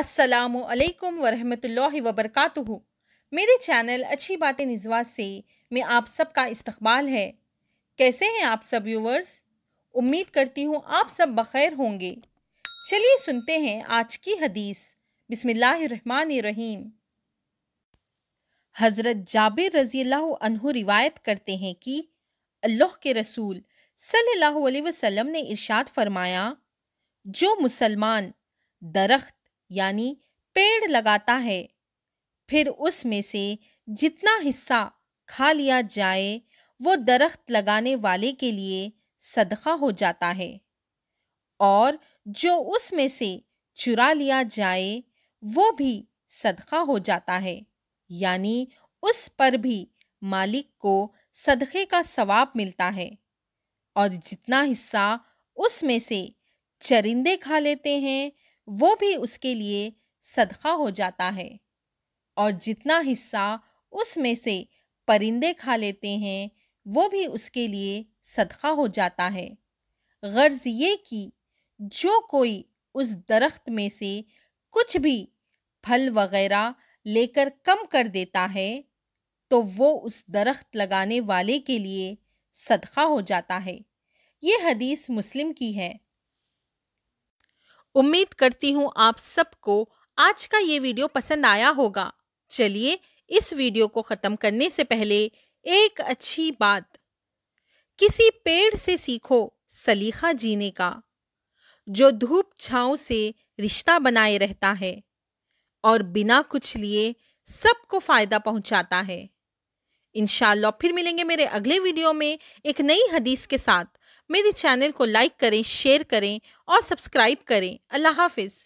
असलकम वरहमल वबरक मेरे चैनल अच्छी बातें निजवा से मैं आप सबका इस्तकबाल है कैसे हैं आप सब व्यूवर्स उम्मीद करती हूँ आप सब बखैर होंगे चलिए सुनते हैं आज की हदीस रहीम हज़रत जाबिर रज़ी अनहु रिवायत करते हैं कि अल्लाह के रसूल सल्लल्लाहु अलैहि वसल्लम ने इरशाद फरमाया जो मुसलमान दरख्त यानी पेड़ लगाता है फिर उसमें से जितना हिस्सा खा लिया जाए वो दरख्त लगाने वाले के लिए सदका हो जाता है और जो उसमें से चुरा लिया जाए वो भी सदका हो जाता है यानी उस पर भी मालिक को सदक़े का सवाब मिलता है और जितना हिस्सा उसमें से चरिंदे खा लेते हैं वो भी उसके लिए सदका हो जाता है और जितना हिस्सा उसमें से परिंदे खा लेते हैं वो भी उसके लिए सदका हो जाता है गर्ज ये कि जो कोई उस दरख्त में से कुछ भी फल वगैरह लेकर कम कर देता है तो वो उस दरख्त लगाने वाले के लिए सदका हो जाता है ये हदीस मुस्लिम की है उम्मीद करती हूँ आप सबको आज का ये वीडियो पसंद आया होगा चलिए इस वीडियो को ख़त्म करने से पहले एक अच्छी बात किसी पेड़ से सीखो सलीखा जीने का जो धूप छाओ से रिश्ता बनाए रहता है और बिना कुछ लिए सबको फायदा पहुंचाता है इनशाला फिर मिलेंगे मेरे अगले वीडियो में एक नई हदीस के साथ मेरे चैनल को लाइक करें शेयर करें और सब्सक्राइब करें अल्लाह हाफिज़